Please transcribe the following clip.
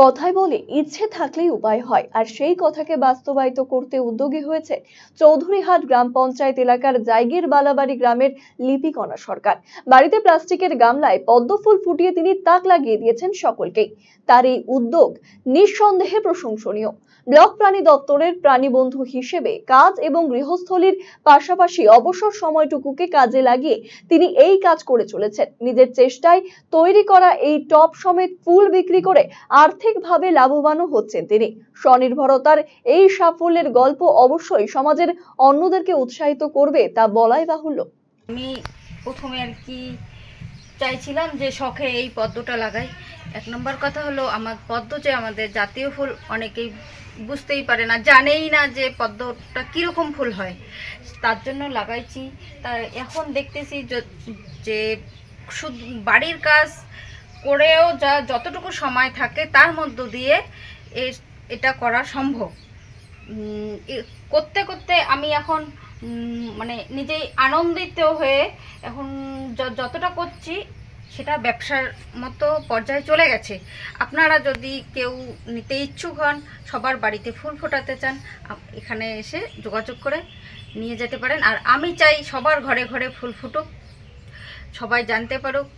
কথায় বলে ইচ্ছে থাকলেই উপায় হয় আর সেই কথাকে বাস্তবায়িত করতে উদ্যোগী হয়েছে চৌধুরীহাট গ্রাম পঞ্চায়েত এলাকার জায়গির বালাবাড়ি গ্রামের লিপিকণা সরকার বাড়িতে প্লাস্টিকের গামলায় পদ্মফুল ফুটিয়ে তিনি তাক লাগিয়ে দিয়েছেন সকলকেই তার এই উদ্যোগ নিঃসন্দেহে প্রশংসনীয় ব্লক প্রাণী দপ্তরের প্রাণী বন্ধু হিসেবে কাজ এবং গৃহস্থলীর পাশাপাশি অবসর সময়টুকুকে কাজে লাগিয়ে তিনি এই কাজ করে চলেছেন নিজের চেষ্টায় তৈরি করা এই টপ সমেত ফুল বিক্রি করে আর্থিক আর্থিকভাবে লাভবানও হচ্ছেন তিনি স্বনির্ভরতার এই সাফল্যের গল্প অবশ্যই সমাজের অন্যদেরকে উৎসাহিত করবে তা বলাই বাহুল্য আমি প্রথমে আর কি চাইছিলাম যে শখে এই পদ্মটা লাগাই এক নম্বর কথা হলো আমার পদ্ম যে আমাদের জাতীয় ফুল অনেকেই বুঝতেই পারে না জানেই না যে পদ্মটা কীরকম ফুল হয় তার জন্য লাগাইছি তা এখন দেখতেছি যে শুধু বাড়ির কাজ করেও যা যতটুকু সময় থাকে তার মধ্য দিয়ে এটা করা সম্ভব করতে করতে আমি এখন মানে নিজেই আনন্দিত হয়ে এখন যতটা করছি সেটা ব্যবসার মতো পর্যায়ে চলে গেছে আপনারা যদি কেউ নিতে ইচ্ছুক হন সবার বাড়িতে ফুল ফোটাতে চান এখানে এসে যোগাযোগ করে নিয়ে যেতে পারেন আর আমি চাই সবার ঘরে ঘরে ফুল ফুটুক সবাই জানতে পারুক